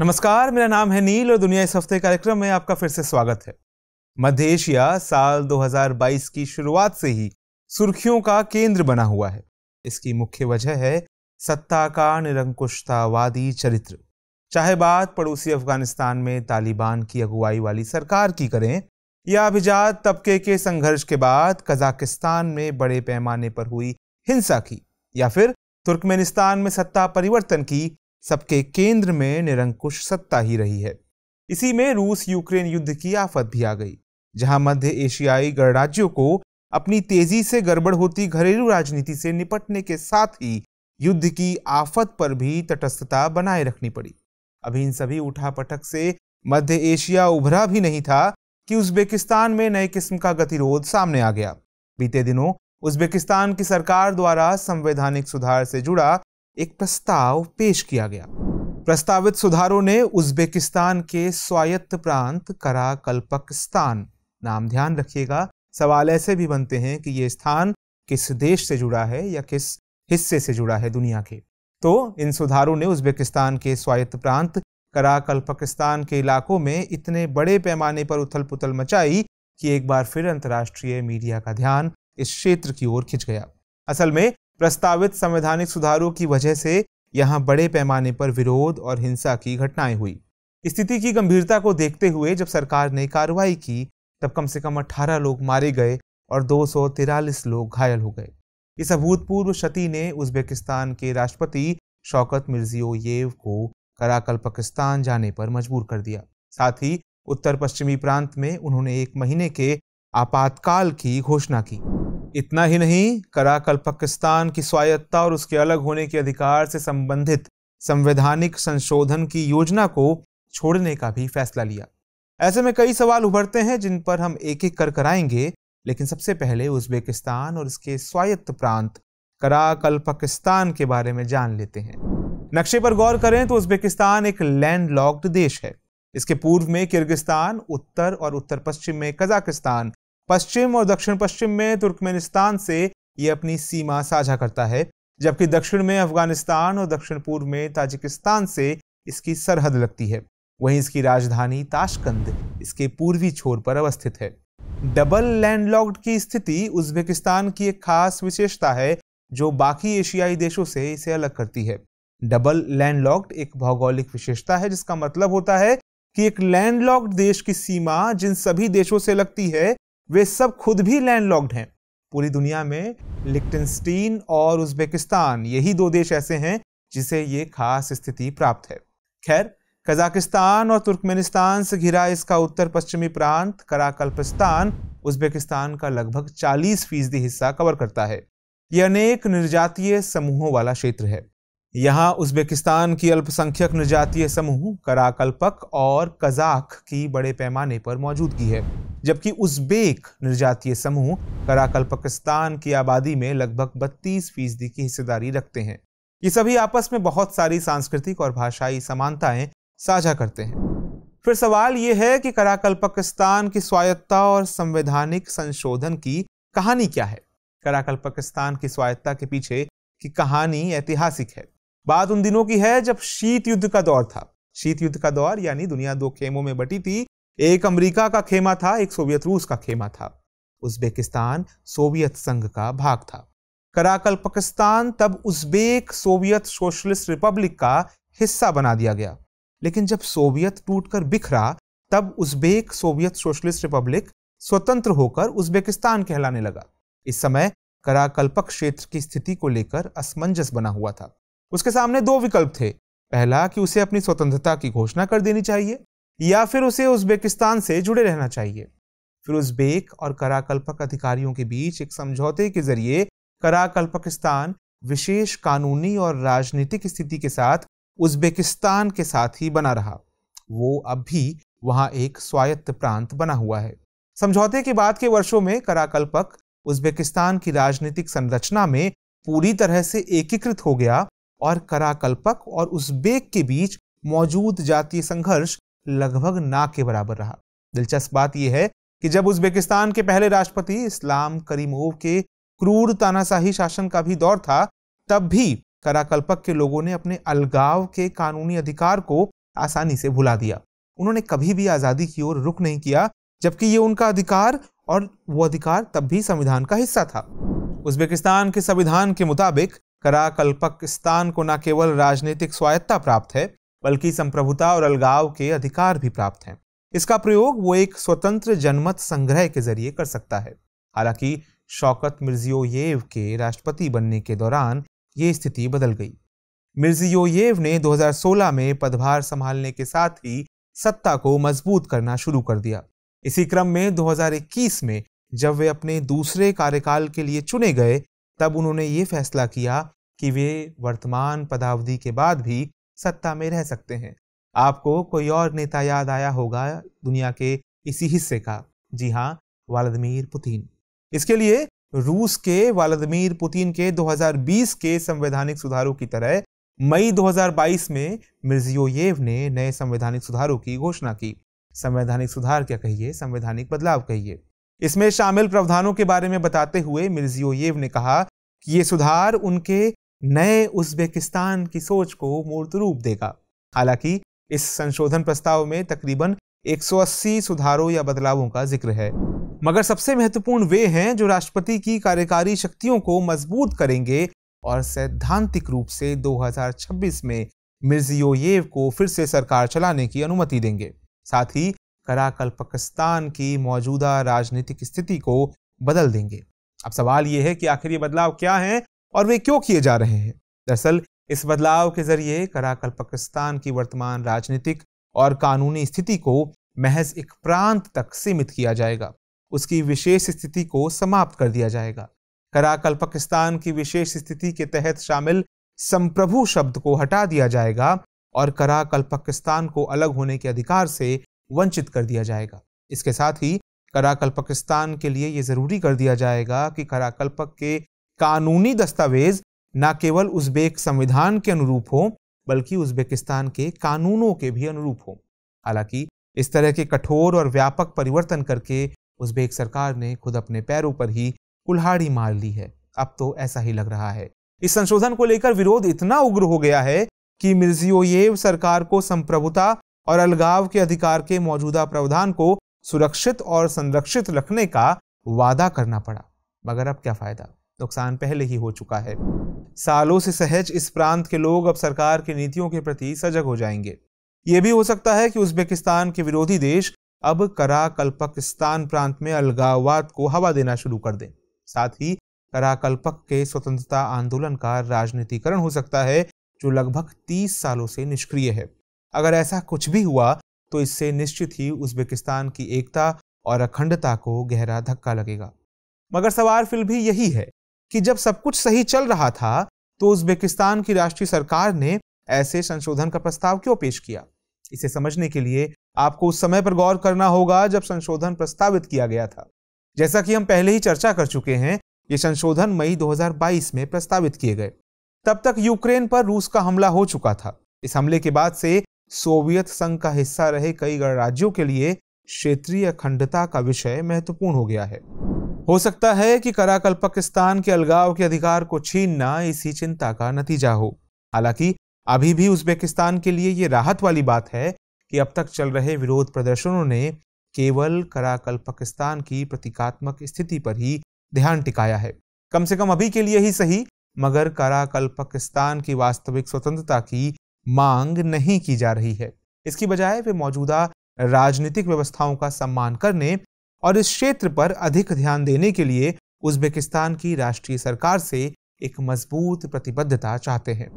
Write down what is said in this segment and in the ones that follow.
नमस्कार मेरा नाम है नील और दुनिया इस हफ्ते कार्यक्रम में आपका फिर से स्वागत है मध्य एशिया साल 2022 की शुरुआत से ही सुर्खियों का केंद्र बना हुआ है इसकी मुख्य वजह है सत्ता का निरंकुशतावादी चरित्र चाहे बात पड़ोसी अफगानिस्तान में तालिबान की अगुवाई वाली सरकार की करें या अभिजात तबके के संघर्ष के बाद कजाकिस्तान में बड़े पैमाने पर हुई हिंसा की या फिर तुर्कमेनिस्तान में सत्ता परिवर्तन की सबके केंद्र में निरंकुश सत्ता ही रही है इसी में रूस यूक्रेन युद्ध की आफत भी आ गई जहां मध्य एशियाई गणराज्यों को अपनी तेजी से गड़बड़ होती घरेलू राजनीति से निपटने के साथ ही युद्ध की आफत पर भी तटस्थता बनाए रखनी पड़ी अभी इन सभी उठापटक से मध्य एशिया उभरा भी नहीं था कि उज्बेकिस्तान में नए किस्म का गतिरोध सामने आ गया बीते दिनों उज्बेकिस्तान की सरकार द्वारा संवैधानिक सुधार से जुड़ा एक प्रस्ताव पेश किया गया प्रस्तावित सुधारों ने उज्बेकिस्तान के स्वायत्त प्रांत करा नाम ध्यान रखिएगा सवाल ऐसे भी बनते हैं कि ये स्थान किस देश से जुड़ा है या किस हिस्से से जुड़ा है दुनिया के तो इन सुधारों ने उज्बेकिस्तान के स्वायत्त प्रांत कराकल्पकिस्तान के इलाकों में इतने बड़े पैमाने पर उथल पुथल मचाई कि एक बार फिर अंतर्राष्ट्रीय मीडिया का ध्यान इस क्षेत्र की ओर खिंच गया असल में प्रस्तावित संवैधानिक सुधारों की वजह से यहाँ बड़े पैमाने पर विरोध और हिंसा की घटनाएं हुई स्थिति की गंभीरता को देखते हुए जब सरकार ने कार्रवाई की तब कम से कम 18 लोग मारे गए और दो लोग घायल हो गए इस अभूतपूर्व क्षति ने उज्बेकिस्तान के राष्ट्रपति शौकत येव को कराकल पाकिस्तान जाने पर मजबूर कर दिया साथ ही उत्तर पश्चिमी प्रांत में उन्होंने एक महीने के आपातकाल की घोषणा की इतना ही नहीं कराकल पाकिस्तान की स्वायत्ता और उसके अलग होने के अधिकार से संबंधित संवैधानिक संशोधन की योजना को छोड़ने का भी फैसला लिया ऐसे में कई सवाल उभरते हैं जिन पर हम एक एक कर कराएंगे लेकिन सबसे पहले उज्बेकिस्तान और इसके स्वायत्त प्रांत कराकल पाकिस्तान के बारे में जान लेते हैं नक्शे पर गौर करें तो उज्बेकिस्तान एक लैंडलॉक्ड देश है इसके पूर्व में किर्गिस्तान उत्तर और उत्तर पश्चिम में कजाकिस्तान पश्चिम और दक्षिण पश्चिम में तुर्कमेनिस्तान से ये अपनी सीमा साझा करता है जबकि दक्षिण में अफगानिस्तान और दक्षिण पूर्व में ताजिकिस्तान से इसकी सरहद लगती है वहीं इसकी राजधानी ताशकंद इसके पूर्वी छोर पर अवस्थित है डबल लैंडलॉक्ड की स्थिति उज्बेकिस्तान की एक खास विशेषता है जो बाकी एशियाई देशों से इसे अलग करती है डबल लैंडलॉक्ड एक भौगोलिक विशेषता है जिसका मतलब होता है कि एक लैंडलॉक्ड देश की सीमा जिन सभी देशों से लगती है वे सब खुद भी लैंडलॉक्ड हैं पूरी दुनिया में लिक्टनस्टीन और उज्बेकिस्तान यही दो देश ऐसे हैं जिसे ये खास स्थिति प्राप्त है खैर कजाकिस्तान और तुर्कमेनिस्तान से घिरा इसका उत्तर पश्चिमी प्रांत कराकल्पिस्तान उज्बेकिस्तान का लगभग 40 फीसदी हिस्सा कवर करता है ये अनेक निर्जातीय समूहों वाला क्षेत्र है यहाँ उज्बेकिस्तान की अल्पसंख्यक निर्जातीय समूह कराकल्पक और कजाक की बड़े पैमाने पर मौजूदगी है जबकि उज्बेक निर्जातीय समूह कराकल पाकिस्तान की आबादी में लगभग बत्तीस फीसदी की हिस्सेदारी रखते हैं ये सभी आपस में बहुत सारी सांस्कृतिक और भाषाई समानताएं साझा करते हैं फिर सवाल ये है कि कराकल पाकिस्तान की स्वायत्ता और संवैधानिक संशोधन की कहानी क्या है कराकल पाकिस्तान की स्वायत्ता के पीछे की कहानी ऐतिहासिक है बात उन दिनों की है जब शीत युद्ध का दौर था शीत युद्ध का दौर यानी दुनिया दो खेमों में बटी थी एक अमेरिका का खेमा था एक सोवियत रूस का खेमा था उज्बेकिस्तान सोवियत संघ का भाग था कराकल पाकिस्तान तब उज्बेक सोवियत सोशलिस्ट रिपब्लिक का हिस्सा बना दिया गया लेकिन जब सोवियत टूटकर बिखरा तब उज्बेक सोवियत सोशलिस्ट रिपब्लिक स्वतंत्र होकर उज्बेकिस्तान कहलाने लगा इस समय कराकल्पक क्षेत्र की स्थिति को लेकर असमंजस बना हुआ था उसके सामने दो विकल्प थे पहला कि उसे अपनी स्वतंत्रता की घोषणा कर देनी चाहिए या फिर उसे उज्बेकिस्तान से जुड़े रहना चाहिए फिर उज्बेक और कराकल्पक अधिकारियों के बीच एक समझौते के जरिए कराकल्पकिस्तान विशेष कानूनी और राजनीतिक स्थिति के साथ उज्बेकिस्तान के साथ ही बना रहा वो अब भी वहां एक स्वायत्त प्रांत बना हुआ है समझौते के बाद के वर्षों में कराकल्पक उज्बेकिस्तान की राजनीतिक संरचना में पूरी तरह से एकीकृत हो गया और कराकल्पक और उज्बेक के बीच मौजूद जातीय संघर्ष लगभग ना के बराबर रहा दिलचस्प बात यह है कि जब उज्बेकिस्तान के पहले राष्ट्रपति इस्लाम करीमोव के क्रूर तानाशाही शासन का भी दौर था तब भी कराकल्पक के लोगों ने अपने अलगाव के कानूनी अधिकार को आसानी से भुला दिया उन्होंने कभी भी आज़ादी की ओर रुख नहीं किया जबकि ये उनका अधिकार और वो अधिकार तब भी संविधान का हिस्सा था उज्बेकिस्तान के संविधान के मुताबिक कराकल्पकिस्तान को न केवल राजनीतिक स्वायत्ता प्राप्त है बल्कि संप्रभुता और अलगाव के अधिकार भी प्राप्त हैं इसका प्रयोग वो एक स्वतंत्र जनमत संग्रह के जरिए कर सकता है हालांकि शौकत मिर्जियोयेव के राष्ट्रपति बनने के दौरान ये स्थिति बदल गई मिर्जियोयेव ने 2016 में पदभार संभालने के साथ ही सत्ता को मजबूत करना शुरू कर दिया इसी क्रम में 2021 में जब वे अपने दूसरे कार्यकाल के लिए चुने गए तब उन्होंने ये फैसला किया कि वे वर्तमान पदावधि के बाद भी सत्ता में रह सकते हैं आपको कोई और नेता याद आया होगा दुनिया के इसी हिस्से का जी हाँ वालदमीर पुतिन इसके लिए रूस के वालदमीर पुतिन के 2020 के संवैधानिक सुधारों की तरह मई 2022 में मिर्जियोयेव ने नए संवैधानिक सुधारों की घोषणा की संवैधानिक सुधार क्या कहिए संवैधानिक बदलाव कहिए इसमें शामिल प्रावधानों के बारे में बताते हुए मिर्जियोयेव ने कहा कि ये सुधार उनके नए उज्बेकिस्तान की सोच को मूर्त रूप देगा हालांकि इस संशोधन प्रस्ताव में तकरीबन 180 सुधारों या बदलावों का जिक्र है मगर सबसे महत्वपूर्ण वे हैं जो राष्ट्रपति की कार्यकारी शक्तियों को मजबूत करेंगे और सैद्धांतिक रूप से 2026 में मिर्जियोयेव को फिर से सरकार चलाने की अनुमति देंगे साथ ही कराकल पाकिस्तान की मौजूदा राजनीतिक स्थिति को बदल देंगे अब सवाल यह है कि आखिर ये बदलाव क्या हैं और वे क्यों किए जा रहे हैं दरअसल इस बदलाव के जरिए कराकल पाकिस्तान की वर्तमान राजनीतिक और कानूनी स्थिति को महज एक प्रांत तक सीमित किया जाएगा उसकी विशेष स्थिति को समाप्त कर दिया जाएगा कराकल पाकिस्तान की विशेष स्थिति के तहत शामिल संप्रभु शब्द को हटा दिया जाएगा और कराकल पाकिस्तान को अलग होने के अधिकार से वंचित कर दिया जाएगा इसके साथ ही कराकल पाकिस्तान के लिए ये ज़रूरी कर दिया जाएगा कि कराकल्पक के कानूनी दस्तावेज न केवल उज्बेक संविधान के अनुरूप हो बल्कि उज्बेकिस्तान के कानूनों के भी अनुरूप हो हालांकि इस तरह के कठोर और व्यापक परिवर्तन करके उज्बेक सरकार ने खुद अपने पैरों पर ही कुल्हाड़ी मार ली है अब तो ऐसा ही लग रहा है इस संशोधन को लेकर विरोध इतना उग्र हो गया है कि मिर्जियोयेव सरकार को संप्रभुता और अलगाव के अधिकार के मौजूदा प्रावधान को सुरक्षित और संरक्षित रखने का वादा करना पड़ा मगर अब क्या फायदा नुकसान पहले ही हो चुका है सालों से सहज इस प्रांत के लोग अब सरकार की नीतियों के प्रति सजग हो जाएंगे ये भी हो सकता है कि उज्बेकिस्तान के विरोधी देश अब कराकल्पकिस्तान प्रांत में अलगाववाद को हवा देना शुरू कर दें साथ ही कराकल्पक के स्वतंत्रता आंदोलन का राजनीतिकरण हो सकता है जो लगभग तीस सालों से निष्क्रिय है अगर ऐसा कुछ भी हुआ तो इससे निश्चित ही उज्बेकिस्तान की एकता और अखंडता को गहरा धक्का लगेगा मगर सवाल फिर भी यही है कि जब सब कुछ सही चल रहा था तो उज्बेकिस्तान की राष्ट्रीय सरकार ने ऐसे संशोधन का प्रस्ताव क्यों पेश किया इसे समझने के लिए आपको उस समय पर गौर करना होगा जब संशोधन प्रस्तावित किया गया था जैसा कि हम पहले ही चर्चा कर चुके हैं ये संशोधन मई 2022 में प्रस्तावित किए गए तब तक यूक्रेन पर रूस का हमला हो चुका था इस हमले के बाद से सोवियत संघ का हिस्सा रहे कई गणराज्यों के लिए क्षेत्रीय अखंडता का विषय महत्वपूर्ण हो गया है हो सकता है कि कराकल पाकिस्तान के अलगाव के अधिकार को छीनना इसी चिंता का नतीजा हो हालांकि अभी भी उज्बेकिस्तान के लिए ये राहत वाली बात है कि अब तक चल रहे विरोध प्रदर्शनों ने केवल कराकल पाकिस्तान की प्रतीकात्मक स्थिति पर ही ध्यान टिकाया है कम से कम अभी के लिए ही सही मगर कराकल पाकिस्तान की वास्तविक स्वतंत्रता की मांग नहीं की जा रही है इसकी बजाय वे मौजूदा राजनीतिक व्यवस्थाओं का सम्मान करने और इस क्षेत्र पर अधिक ध्यान देने के लिए उज्बेकिस्तान की राष्ट्रीय सरकार से एक मजबूत प्रतिबद्धता चाहते हैं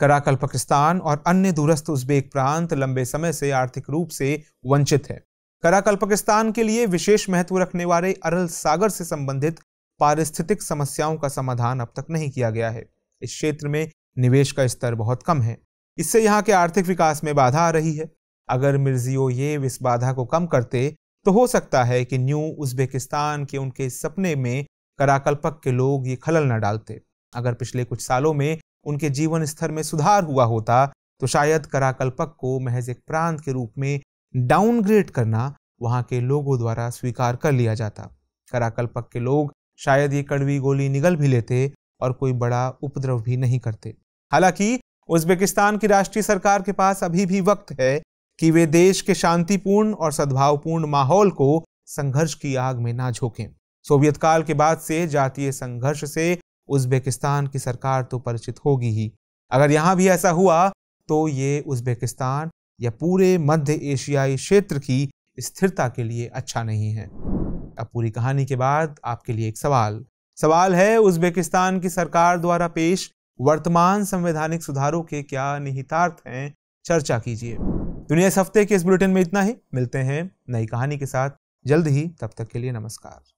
कराकल पाकिस्तान और अन्य दूरस्थ उज्बेक प्रांत लंबे समय से आर्थिक रूप से वंचित है कराकल पाकिस्तान के लिए विशेष महत्व रखने वाले अरल सागर से संबंधित पारिस्थितिक समस्याओं का समाधान अब तक नहीं किया गया है इस क्षेत्र में निवेश का स्तर बहुत कम है इससे यहाँ के आर्थिक विकास में बाधा आ रही है अगर मिर्जियो ये इस बाधा को कम करते तो हो सकता है कि न्यू उज्बेकिस्तान के उनके सपने में कराकल्पक के लोग ये खलल न डालते अगर पिछले कुछ सालों में उनके जीवन स्तर में सुधार हुआ होता तो शायद कराकल्पक को महज एक प्रांत के रूप में डाउनग्रेड करना वहाँ के लोगों द्वारा स्वीकार कर लिया जाता कराकल्पक के लोग शायद ये कड़वी गोली निगल भी लेते और कोई बड़ा उपद्रव भी नहीं करते हालांकि उज्बेकिस्तान की राष्ट्रीय सरकार के पास अभी भी वक्त है कि वे देश के शांतिपूर्ण और सद्भावपूर्ण माहौल को संघर्ष की आग में ना झोंकें सोवियत काल के बाद से जातीय संघर्ष से उज्बेकिस्तान की सरकार तो परिचित होगी ही अगर यहाँ भी ऐसा हुआ तो ये उज्बेकिस्तान या पूरे मध्य एशियाई क्षेत्र की स्थिरता के लिए अच्छा नहीं है अब पूरी कहानी के बाद आपके लिए एक सवाल सवाल है उज्बेकिस्तान की सरकार द्वारा पेश वर्तमान संवैधानिक सुधारों के क्या निहितार्थ हैं चर्चा कीजिए दुनिया इस हफ्ते के इस बुलेटिन में इतना ही मिलते हैं नई कहानी के साथ जल्द ही तब तक के लिए नमस्कार